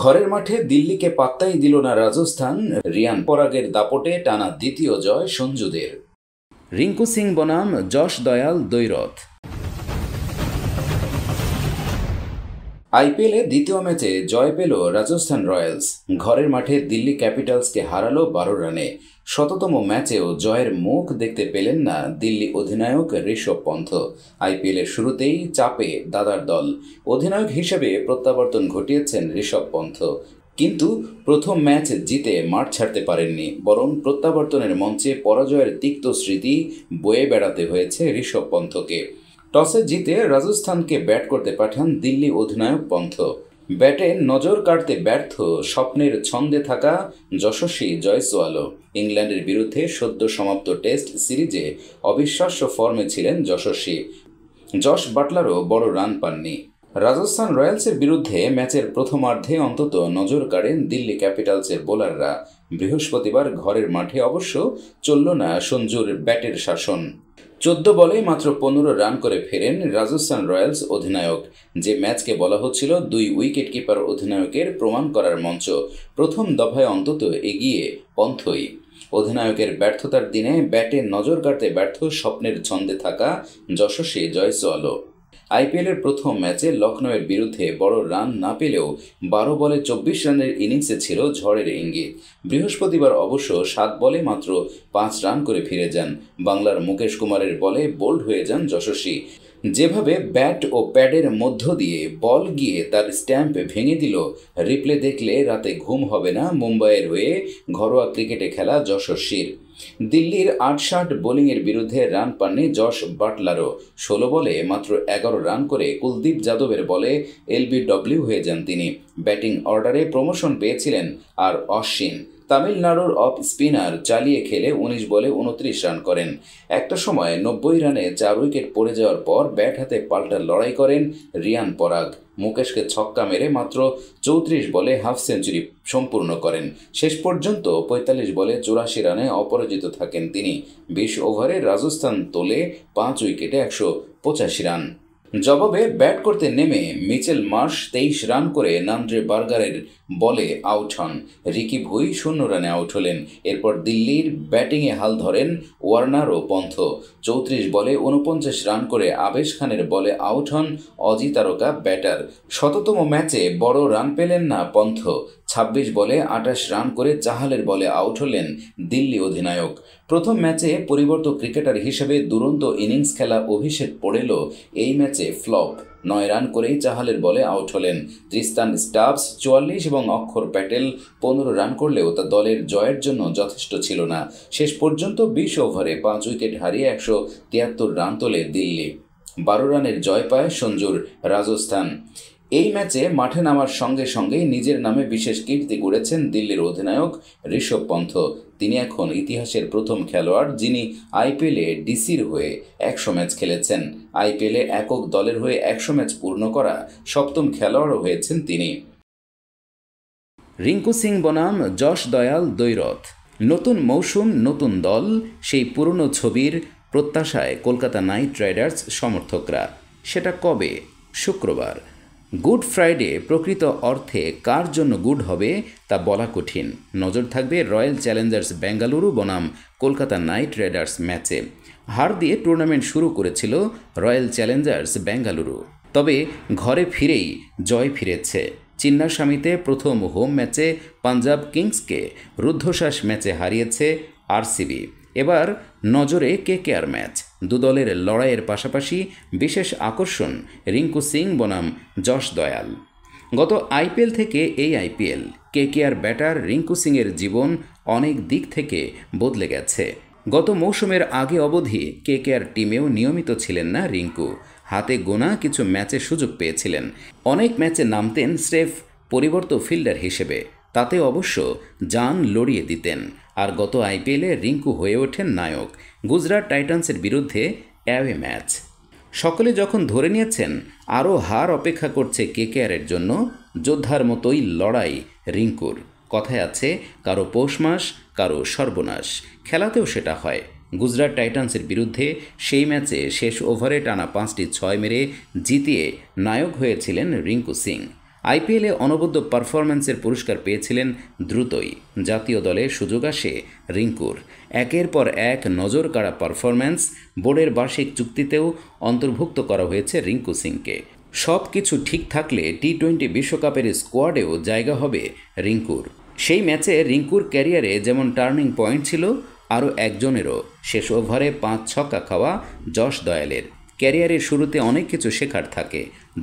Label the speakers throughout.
Speaker 1: ঘরের মাঠে দিল্লিকে পাত্তাই দিল না রাজস্থান রিয়ান পরাগের দাপটে টানা দ্বিতীয় জয় সঞ্জুদের রিঙ্কু সিং বনাম যশ দয়াল দৈরথ আইপিএলে দ্বিতীয় ম্যাচে জয় পেল রাজস্থান রয়্যালস ঘরের মাঠে দিল্লি ক্যাপিটালসকে হারালো বারো রানে শততম ম্যাচেও জয়ের মুখ দেখতে পেলেন না দিল্লি অধিনায়ক ঋষভ পন্থ আইপিএলের শুরুতেই চাপে দাদার দল অধিনায়ক হিসেবে প্রত্যাবর্তন ঘটিয়েছেন ঋষভ পন্থ কিন্তু প্রথম ম্যাচ জিতে মাঠ ছাড়তে পারেননি বরং প্রত্যাবর্তনের মঞ্চে পরাজয়ের তিক্ত স্মৃতি বয়ে বেড়াতে হয়েছে ঋষভ পন্থকে টসে জিতে রাজস্থানকে ব্যাট করতে পাঠান দিল্লি অধিনায়ক পন্থ ব্যাটে নজর কাটতে ব্যর্থ স্বপ্নের ছন্দে থাকা যশস্বী জয়সওয়ালও ইংল্যান্ডের বিরুদ্ধে সদ্য সমাপ্ত টেস্ট সিরিজে অবিশ্বাস্য ফর্মে ছিলেন যশস্বী জশ বাটলারও বড় রান পাননি রাজস্থান রয়্যালসের বিরুদ্ধে ম্যাচের প্রথমার্ধে অন্তত নজর কাড়েন দিল্লি ক্যাপিটালসের বোলাররা বৃহস্পতিবার ঘরের মাঠে অবশ্য চলল না সঞ্জুর ব্যাটের শাসন চোদ্দ বলেই মাত্র পনেরো রান করে ফেরেন রাজস্থান রয়্যালস অধিনায়ক যে ম্যাচকে বলা হচ্ছিল দুই উইকেট কিপার অধিনায়কের প্রমাণ করার মঞ্চ প্রথম দফায় অন্তত এগিয়ে পন্থই অধিনায়কের ব্যর্থতার দিনে ব্যাটে নজর কাটতে ব্যর্থ স্বপ্নের ছন্দে থাকা যশস্বী জয়সওয়ালও আইপিএলের প্রথম ম্যাচে লখনৌয়ের বিরুদ্ধে বড় রান না পেলেও বারো বলে চব্বিশ রানের ইনিংসে ছিল ঝড়ের ইঙ্গিত বৃহস্পতিবার অবশ্য সাত বলে মাত্র পাঁচ রান করে ফিরে যান বাংলার মুকেশ কুমারের বলে বোল্ড হয়ে যান যশস্বী যেভাবে ব্যাট ও প্যাডের মধ্য দিয়ে বল গিয়ে তার স্ট্যাম্প ভেঙে দিল রিপ্লে দেখলে রাতে ঘুম হবে না মুম্বাইয়ের হয়ে ঘরোয়া ক্রিকেটে খেলা যশস্বীর দিল্লির আটষাট বোলিংয়ের বিরুদ্ধে রান পাননি যশ বাটলারও ষোলো বলে মাত্র এগারো রান করে কুলদীপ যাদবের বলে এলবিডব্লিউ হয়ে যান তিনি ব্যাটিং অর্ডারে প্রমোশন পেয়েছিলেন আর অশ্বিন তামিলনাড়ুর অফ স্পিনার চালিয়ে খেলে উনিশ বলে উনত্রিশ রান করেন একটা সময় নব্বই রানে চার উইকেট পড়ে যাওয়ার পর ব্যাট হাতে পাল্টা লড়াই করেন রিয়ান পরাগ মুকেশকে ছক্কা মেরে মাত্র চৌত্রিশ বলে হাফ সেঞ্চুরি সম্পূর্ণ করেন শেষ পর্যন্ত ৪৫ বলে চুরাশি রানে অপরাজিত থাকেন তিনি বিশ ওভারে রাজস্থান তোলে পাঁচ উইকেটে একশো পঁচাশি রান জবাবে ব্যাট করতে নেমে মিচেল মার্শ তেইশ রান করে নান্দ্রে বার্গারের বলে আউট হন রিকি ভুই শূন্য রানে আউট হলেন এরপর দিল্লির ব্যাটিংয়ে হাল ধরেন ওয়ার্নার ও পন্থ চৌত্রিশ বলে উনপঞ্চাশ রান করে আবেশ খানের বলে আউট হন অজিতারকা তারকা ব্যাটার শততম ম্যাচে বড় রান পেলেন না পন্থ ২৬ বলে আটাশ রান করে চাহালের বলে আউট হলেন দিল্লি অধিনায়ক প্রথম ম্যাচে পরিবর্ত ক্রিকেটার হিসেবে দুরন্ত ইনিংস খেলা অভিষেক পড়েল এই ম্যাচে ফ্লপ নয় রান করেই চাহালের বলে আউট হলেন ত্রিস্তান স্টাফস চুয়াল্লিশ এবং অক্ষর প্যাটেল পনেরো রান করলেও তা দলের জয়ের জন্য যথেষ্ট ছিল না শেষ পর্যন্ত বিশ ওভারে পাঁচ উইকেট হারিয়ে একশো তিয়াত্তর রান তোলে দিল্লি বারো রানের জয় পায় সঞ্জুর রাজস্থান এই ম্যাচে মাঠে নামার সঙ্গে সঙ্গেই নিজের নামে বিশেষ কীর্তি গড়েছেন দিল্লির অধিনায়ক ঋষভ পন্থ তিনি এখন ইতিহাসের প্রথম খেলোয়াড় যিনি আইপিএলে ডিসির হয়ে একশো ম্যাচ খেলেছেন আইপিএলে একক দলের হয়ে একশো ম্যাচ পূর্ণ করা সপ্তম খেলোয়াড়ও হয়েছেন তিনি রিঙ্কু সিং বনাম যশ দয়াল দৈরথ নতুন মৌসুম নতুন দল সেই পুরনো ছবির প্রত্যাশায় কলকাতা নাইট রাইডার্স সমর্থকরা সেটা কবে শুক্রবার গুড ফ্রাইডে প্রকৃত অর্থে কার জন্য গুড হবে তা বলা কঠিন নজর থাকবে রয়্যাল চ্যালেঞ্জার্স বেঙ্গালুরু বনাম কলকাতা নাইট রাইডার্স ম্যাচে হার দিয়ে টুর্নামেন্ট শুরু করেছিল রয়্যাল চ্যালেঞ্জার্স বেঙ্গালুরু তবে ঘরে ফিরেই জয় ফিরেছে চিন্নাস্বামীতে প্রথম হোম ম্যাচে পাঞ্জাব কিংসকে রুদ্ধশ্বাস ম্যাচে হারিয়েছে আরসিবি এবার নজরে কে কেয়ার ম্যাচ দুদলের লড়াইয়ের পাশাপাশি বিশেষ আকর্ষণ রিঙ্কু সিং বনাম যশ দয়াল গত আইপিএল থেকে এই আইপিএল কেকেআর ব্যাটার রিঙ্কু সিংয়ের জীবন অনেক দিক থেকে বদলে গেছে গত মৌসুমের আগে অবধি কেকেআর টিমেও নিয়মিত ছিলেন না রিঙ্কু হাতে গোনা কিছু ম্যাচে সুযোগ পেয়েছিলেন অনেক ম্যাচে নামতেন স্রেফ পরিবর্ত ফিল্ডার হিসেবে তাতে অবশ্য যান লড়িয়ে দিতেন আর গত আইপিএলে রিঙ্কু হয়ে ওঠেন নায়ক গুজরাট টাইটান্সের বিরুদ্ধে অ্যাওয়ে ম্যাচ সকলে যখন ধরে নিয়েছেন আরও হার অপেক্ষা করছে কেকেআরের জন্য যোদ্ধার মতোই লড়াই রিঙ্কুর কথায় আছে কারো পৌষ মাস কারো সর্বনাশ খেলাতেও সেটা হয় গুজরাট টাইটান্সের বিরুদ্ধে সেই ম্যাচে শেষ ওভারে টানা পাঁচটি ছয় মেরে জিতিয়ে নায়ক হয়েছিলেন রিঙ্কু সিং আইপিএলে অনবদ্য পারফরম্যান্সের পুরস্কার পেয়েছিলেন দ্রুতই জাতীয় দলে সুযোগ আসে রিঙ্কুর একের পর এক নজর কাড়া পারফরম্যান্স বোর্ডের বার্ষিক চুক্তিতেও অন্তর্ভুক্ত করা হয়েছে রিঙ্কু সিংকে সব কিছু ঠিক থাকলে টি টোয়েন্টি বিশ্বকাপের স্কোয়াডেও জায়গা হবে রিঙ্কুর সেই ম্যাচে রিঙ্কুর ক্যারিয়ারে যেমন টার্নিং পয়েন্ট ছিল আরও একজনেরও শেষ ওভারে পাঁচ ছক্কা খাওয়া যশ দয়ালের ক্যারিয়ারের শুরুতে অনেক কিছু শেখার থাকে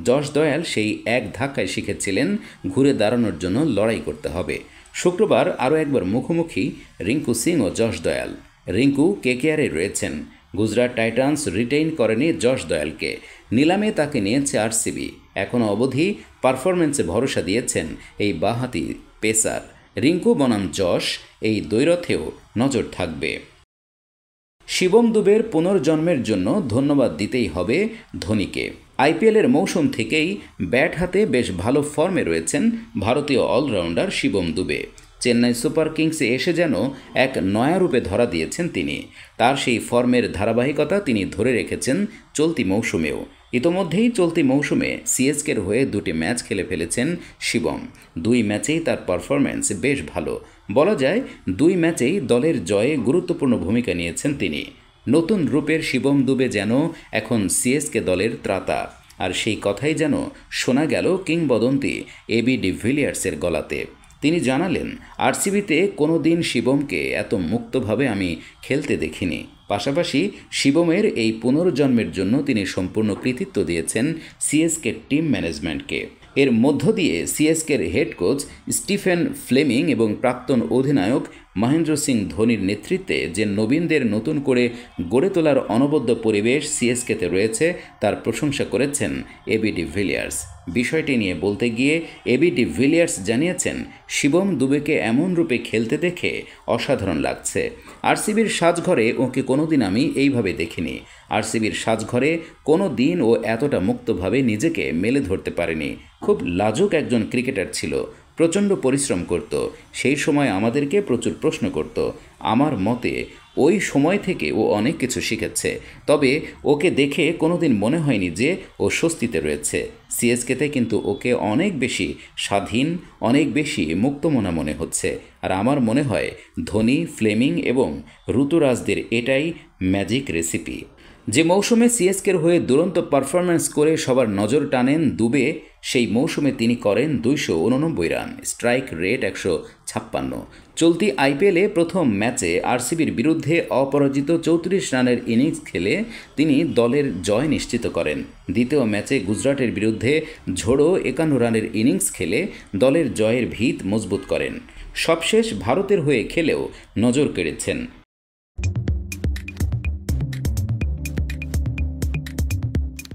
Speaker 1: যশ দয়াল সেই এক ধাক্কায় শিখেছিলেন ঘুরে দাঁড়ানোর জন্য লড়াই করতে হবে শুক্রবার আরও একবার মুখোমুখি রিঙ্কু সিং ও যশ দয়াল রিঙ্কু কেকেআরে রয়েছেন গুজরাট টাইটান্স রিটেইন করেনি যশ দয়ালকে নিলামে তাকে নিয়েছে আরসিবি এখনও অবধি পারফরমেন্সে ভরসা দিয়েছেন এই বাহাতি পেসার রিঙ্কু বনাম যশ এই দ্বৈরথেও নজর থাকবে শিবম দুবের পুনর্জন্মের জন্য ধন্যবাদ দিতেই হবে ধোনিকে আইপিএলের মৌসুম থেকেই ব্যাট হাতে বেশ ভালো ফর্মে রয়েছেন ভারতীয় অলরাউন্ডার শিবম দুবে চেন্নাই সুপার কিংসে এসে যেন এক নয়া রূপে ধরা দিয়েছেন তিনি তার সেই ফর্মের ধারাবাহিকতা তিনি ধরে রেখেছেন চলতি মৌসুমেও ইতোমধ্যেই চলতি মৌসুমে সিএসকের হয়ে দুটি ম্যাচ খেলে ফেলেছেন শিবম দুই ম্যাচেই তার পারফরম্যান্স বেশ ভালো বলা যায় দুই ম্যাচেই দলের জয়ে গুরুত্বপূর্ণ ভূমিকা নিয়েছেন তিনি নতুন রূপের শিবম দুবে যেন এখন সিএসকে দলের ত্রাতা আর সেই কথাই যেন শোনা গেল কিংবদন্তি এবি ডিভিলিয়ার্সের গলাতে তিনি জানালেন আরসিবিতে কোনো দিন শিবমকে এত মুক্তভাবে আমি খেলতে দেখিনি পাশাপাশি শিবমের এই পুনর্জন্মের জন্য তিনি সম্পূর্ণ কৃতিত্ব দিয়েছেন সিএসকে টিম ম্যানেজমেন্টকে এর মধ্য দিয়ে সিএসকের হেড কোচ স্টিফেন ফ্লেমিং এবং প্রাক্তন অধিনায়ক মহেন্দ্র সিং ধোনির নেতৃত্বে যে নবীনদের নতুন করে গড়ে তোলার অনবদ্য পরিবেশ সিএসকেতে রয়েছে তার প্রশংসা করেছেন এবিডি ভিলিয়ার্স বিষয়টি নিয়ে বলতে গিয়ে এবিডি ভিলিয়ার্স জানিয়েছেন শিবম দুবেকে এমন রূপে খেলতে দেখে অসাধারণ লাগছে আরসিবির সাজঘরে ওকে কোনোদিন আমি এইভাবে দেখিনি আরসিবির সাজঘরে কোনো দিন ও এতটা মুক্তভাবে নিজেকে মেলে ধরতে পারেনি খুব লাজুক একজন ক্রিকেটার ছিল প্রচণ্ড পরিশ্রম করত সেই সময় আমাদেরকে প্রচুর প্রশ্ন করত আমার মতে ওই সময় থেকে ও অনেক কিছু শিখেছে তবে ওকে দেখে কোনোদিন মনে হয়নি যে ও স্বস্তিতে রয়েছে সিএসকেতে কিন্তু ওকে অনেক বেশি স্বাধীন অনেক বেশি মুক্তমনা মনে হচ্ছে আর আমার মনে হয় ধোনি ফ্লেমিং এবং ঋতুরাজদের এটাই ম্যাজিক রেসিপি যে মৌসুমে সিএসকের হয়ে দুরন্ত পারফরম্যান্স করে সবার নজর টানেন দুবে সেই মৌসুমে তিনি করেন দুইশো উননব্বই রান স্ট্রাইক রেট একশো ছাপ্পান্ন চলতি আইপিএলে প্রথম ম্যাচে আরসিবির বিরুদ্ধে অপরাজিত চৌত্রিশ রানের ইনিংস খেলে তিনি দলের জয় নিশ্চিত করেন দ্বিতীয় ম্যাচে গুজরাটের বিরুদ্ধে ঝোড়ো একান্ন রানের ইনিংস খেলে দলের জয়ের ভিত মজবুত করেন সবশেষ ভারতের হয়ে খেলেও নজর কেড়েছেন